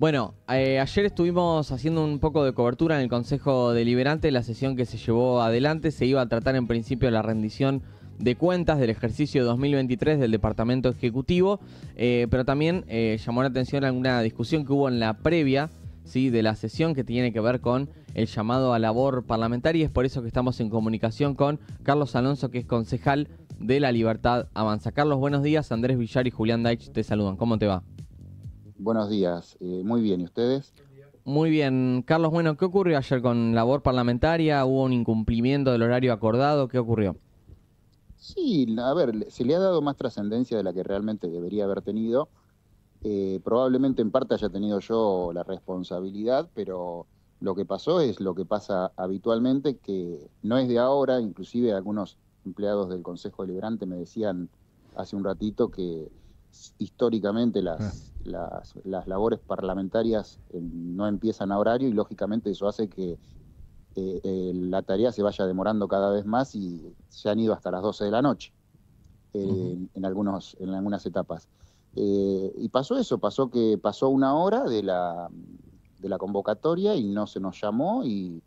Bueno, eh, ayer estuvimos haciendo un poco de cobertura en el Consejo Deliberante. La sesión que se llevó adelante se iba a tratar en principio la rendición de cuentas del ejercicio 2023 del Departamento Ejecutivo, eh, pero también eh, llamó la atención alguna discusión que hubo en la previa ¿sí? de la sesión que tiene que ver con el llamado a labor parlamentaria. y Es por eso que estamos en comunicación con Carlos Alonso, que es concejal de la Libertad Avanza. Carlos, buenos días. Andrés Villar y Julián Daich te saludan. ¿Cómo te va? Buenos días, eh, muy bien, ¿y ustedes? Muy bien, Carlos, bueno, ¿qué ocurrió ayer con labor parlamentaria? ¿Hubo un incumplimiento del horario acordado? ¿Qué ocurrió? Sí, a ver, se le ha dado más trascendencia de la que realmente debería haber tenido. Eh, probablemente en parte haya tenido yo la responsabilidad, pero lo que pasó es lo que pasa habitualmente, que no es de ahora, inclusive algunos empleados del Consejo Deliberante me decían hace un ratito que históricamente ah. las, las, labores parlamentarias eh, no empiezan a horario y lógicamente eso hace que eh, eh, la tarea se vaya demorando cada vez más y se han ido hasta las 12 de la noche en, algunos, en algunas etapas. y pasó eso, pasó que pasó una hora de la, de la convocatoria y no se nos llamó y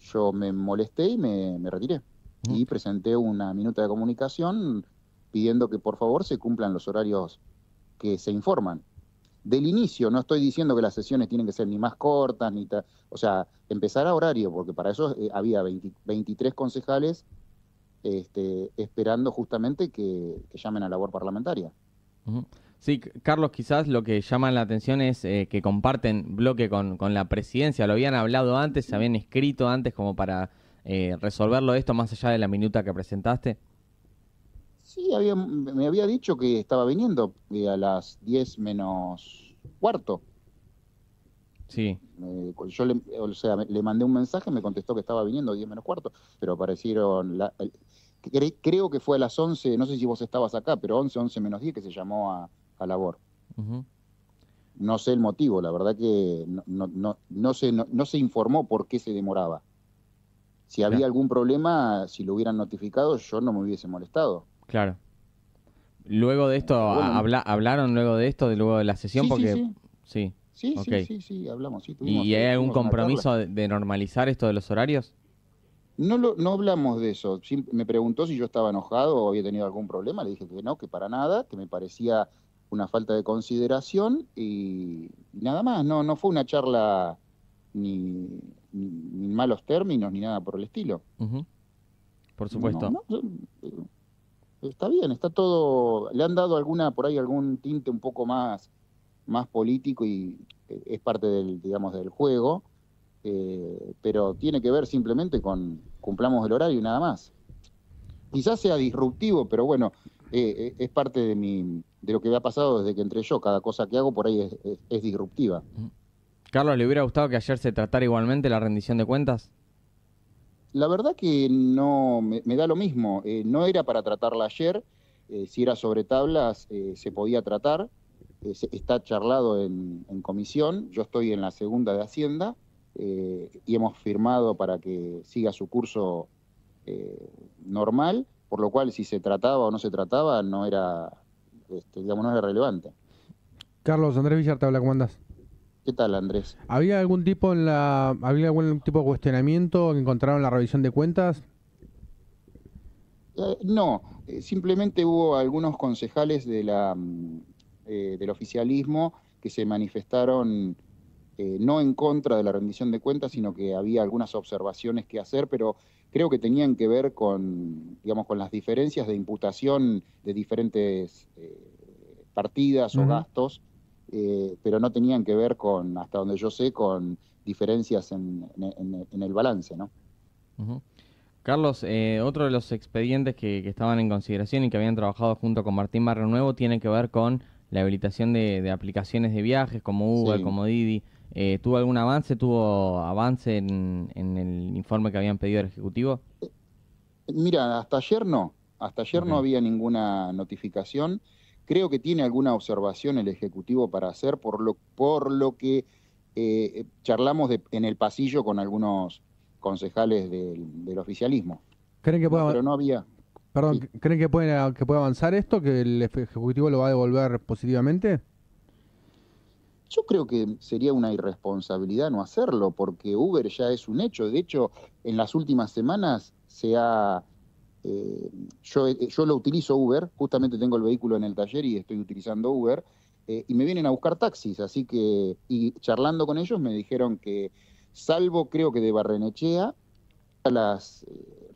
yo me molesté y me, retiré. Y presenté una minuta de comunicación pidiendo que por favor se cumplan los horarios que se informan. Del inicio, no estoy diciendo que las sesiones tienen que ser ni más cortas, ni o sea, empezar a horario, porque para eso eh, había 23 concejales este, esperando justamente que, llamen a labor parlamentaria. Sí, Carlos, quizás lo que llama la atención es eh, que comparten bloque con, la presidencia. Lo habían hablado antes, se habían escrito antes como para eh, resolverlo esto más allá de la minuta que presentaste. Sí, me había dicho que estaba viniendo eh, a las 10 menos cuarto. Sí. yo le, o sea, le mandé un mensaje, me contestó que estaba viniendo 10 menos cuarto, pero aparecieron, creo que fue a las 11, no sé si vos estabas acá, pero 11, 11 menos 10 que se llamó a, labor. No sé el motivo, la verdad que no, no, no, se, no, informó por qué se demoraba. Si había algún problema, si lo hubieran notificado, yo no me hubiese molestado. Claro. Luego de esto, ¿hablaron luego de esto, de luego de la sesión? Sí, porque sí. sí. Sí, sí, sí, hablamos. ¿Y hay eh, algún compromiso de normalizar esto de los horarios? No, lo, no hablamos de eso. Me preguntó si yo estaba enojado o había tenido algún problema. Le dije que no, que para nada, que me parecía una falta de consideración y, nada más. No, no fue una charla ni, ni, malos términos ni nada por el estilo. Por supuesto. Eh, está bien, está todo, le han dado alguna, por ahí algún tinte un poco más, más político y eh, es parte del, digamos, del juego, eh, pero tiene que ver simplemente con cumplamos el horario y nada más. Quizás sea disruptivo, pero bueno, eh, es parte de mi, de lo que me ha pasado desde que entré yo. Cada cosa que hago por ahí es, es disruptiva. Carlos, ¿le hubiera gustado que ayer se tratara igualmente la rendición de cuentas? La verdad que no, me, da lo mismo. Eh, no era para tratarla ayer. Eh, si era sobre tablas, eh, se podía tratar. está charlado en, comisión. Yo estoy en la segunda de Hacienda y hemos firmado para que siga su curso normal. Por lo cual, si se trataba o no se trataba, no era, este, digamos, no era relevante. Carlos, Andrés Villar te habla, ¿cómo andás? ¿Qué tal, Andrés? ¿Había algún tipo en la había algún tipo de cuestionamiento que encontraron en la revisión de cuentas? Eh, no, eh, simplemente hubo algunos concejales de la, mm, eh, del oficialismo que se manifestaron no en contra de la rendición de cuentas, sino que había algunas observaciones que hacer, pero creo que tenían que ver con, digamos, con las diferencias de imputación de diferentes partidas o gastos eh, pero no tenían que ver con, hasta donde yo sé, con diferencias en, el balance, ¿no? Carlos, eh, otro de los expedientes que, estaban en consideración y que habían trabajado junto con Martín Barrio Nuevo tiene que ver con la habilitación de, aplicaciones de viajes como Uber, como Didi. Eh, ¿Tuvo algún avance? ¿Tuvo avance en, el informe que habían pedido el Ejecutivo? Mira, hasta ayer no. Hasta ayer no había ninguna notificación. Creo que tiene alguna observación el Ejecutivo para hacer, por lo, por lo que eh, charlamos en el pasillo con algunos concejales del, oficialismo. ¿Creen que pero no había... Perdón, ¿creen que puede, que puede avanzar esto? ¿Que el Ejecutivo lo va a devolver positivamente? Yo creo que sería una irresponsabilidad no hacerlo, porque Uber ya es un hecho. De hecho, en las últimas semanas se ha eh, yo, eh, yo lo utilizo Uber, justamente tengo el vehículo en el taller y estoy utilizando Uber, eh, y me vienen a buscar taxis, así que, y charlando con ellos me dijeron que, salvo creo que de Barrenechea, las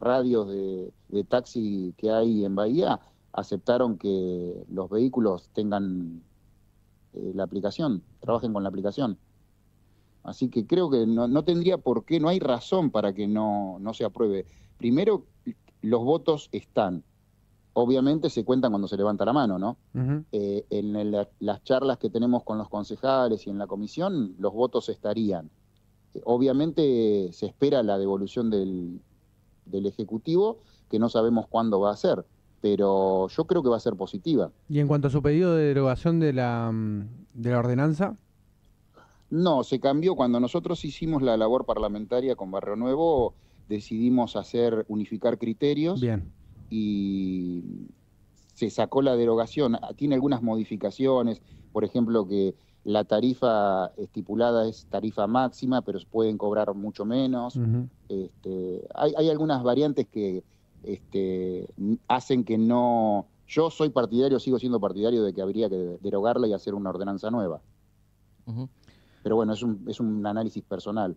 radios de, taxi que hay en Bahía aceptaron que los vehículos tengan la aplicación, trabajen con la aplicación. Así que creo que no, tendría por qué, no hay razón para que no, no se apruebe. Primero, los votos están. Obviamente se cuentan cuando se levanta la mano, ¿no? Eh, en las charlas que tenemos con los concejales y en la comisión, los votos estarían. Eh, obviamente se espera la devolución del, Ejecutivo, que no sabemos cuándo va a ser, pero yo creo que va a ser positiva. ¿Y en cuanto a su pedido de derogación de mm, de la ordenanza? No, se cambió. Cuando nosotros hicimos la labor parlamentaria con Barrio Nuevo, decidimos hacer unificar criterios. Y se sacó la derogación. Tiene algunas modificaciones, por ejemplo, que la tarifa estipulada es tarifa máxima, pero pueden cobrar mucho menos. Este, hay, algunas variantes que este, hacen que no... Yo soy partidario, sigo siendo partidario de que habría que derogarla y hacer una ordenanza nueva. Pero bueno, es un análisis personal.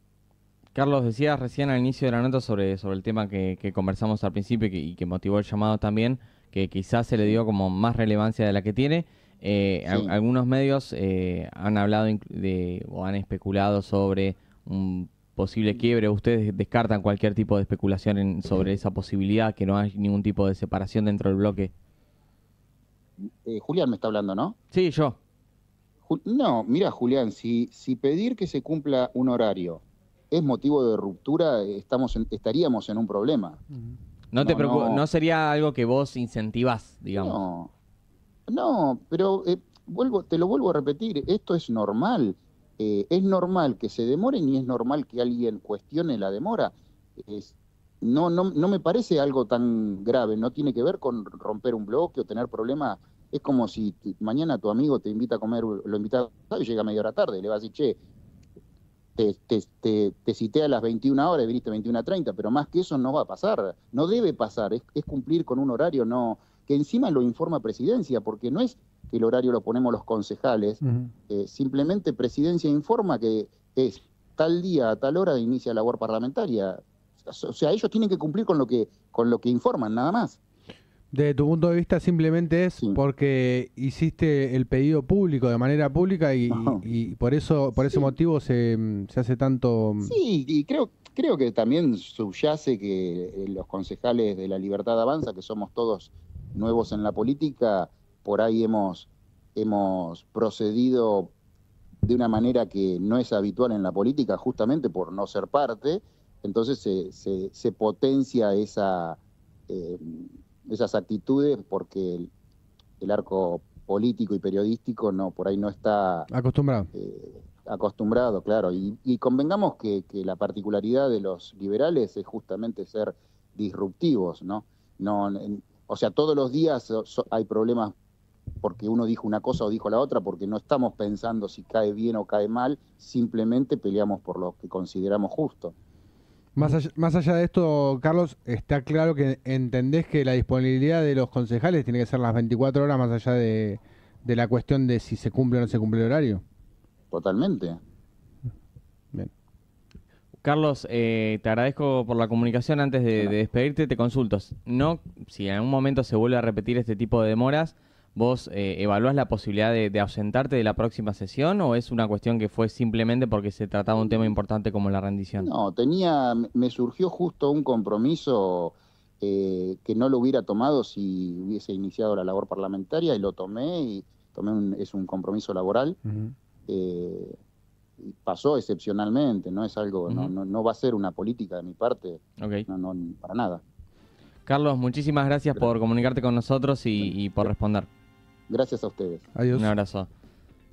Carlos, decías recién al inicio de la nota sobre, sobre el tema que, conversamos al principio y que, motivó el llamado también, que quizás se le dio como más relevancia de la que tiene. Eh, algunos medios eh, han hablado de, o han especulado sobre un posible quiebre. ¿Ustedes descartan cualquier tipo de especulación sobre esa posibilidad, que no hay ningún tipo de separación dentro del bloque? Eh, Julián me está hablando, ¿no? Sí, yo. no, mira Julián, si, si pedir que se cumpla un horario es motivo de ruptura, estamos estaríamos en un problema. No te no, sería algo que vos incentivás, digamos. No, pero eh, vuelvo, te lo vuelvo a repetir, esto es normal. Eh, es normal que se demoren y es normal que alguien cuestione la demora. no, no, no me parece algo tan grave, no tiene que ver con romper un bloque o tener problemas. Es como si mañana tu amigo te invita a comer, lo invita a y llega media hora tarde, le vas a decir, che, te, te, cité a las 21 horas y viniste 21.30, pero más que eso no va a pasar, no debe pasar, es, cumplir con un horario no que encima lo informa presidencia, porque no es que el horario lo ponemos los concejales, eh, simplemente presidencia informa que es tal día, a tal hora de inicia la labor parlamentaria. O sea, ellos tienen que cumplir con lo que, con lo que informan, nada más. Desde tu punto de vista simplemente es porque hiciste el pedido público de manera pública y, por eso por ese motivo se, hace tanto... Mm, sí, y creo, creo que también subyace que eh, los concejales de la Libertad Avanza, que somos todos nuevos en la política, por ahí hemos, hemos procedido de una manera que no es habitual en la política justamente por no ser parte, entonces se, potencia esa... Eh, esas actitudes porque el, arco político y periodístico no por ahí no está acostumbrado. Eh, acostumbrado, claro. Y, convengamos que, la particularidad de los liberales es justamente ser disruptivos, ¿no? no o sea, todos los días hay problemas porque uno dijo una cosa o dijo la otra, porque no estamos pensando si cae bien o cae mal, simplemente peleamos por lo que consideramos justo. Más allá, de esto, Carlos, está claro que entendés que la disponibilidad de los concejales tiene que ser las 24 horas, más allá de, la cuestión de si se cumple o no se cumple el horario. Totalmente. Bien. Carlos, eh, te agradezco por la comunicación. Antes de, despedirte, te consultas No, si en algún momento se vuelve a repetir este tipo de demoras, ¿Vos eh, evaluás la posibilidad de, ausentarte de la próxima sesión o es una cuestión que fue simplemente porque se trataba de un tema importante como la rendición? No, tenía, me surgió justo un compromiso eh, que no lo hubiera tomado si hubiese iniciado la labor parlamentaria y lo tomé y tomé es un compromiso laboral. Eh, y pasó excepcionalmente, no es algo, no, no, va a ser una política de mi parte, no, para nada. Carlos, muchísimas gracias, por comunicarte con nosotros y por responder. Gracias a ustedes. Adiós. Un abrazo.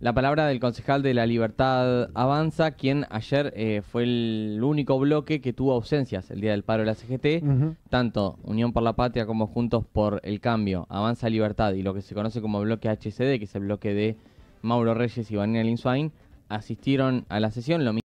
La palabra del concejal de la Libertad Avanza, quien ayer eh, fue el único bloque que tuvo ausencias el día del paro de la CGT. Tanto Unión por la Patria como Juntos por el Cambio, Avanza Libertad y lo que se conoce como bloque HCD, que es el bloque de Mauro Reyes y Vanina Linzwain, asistieron a la sesión. Lo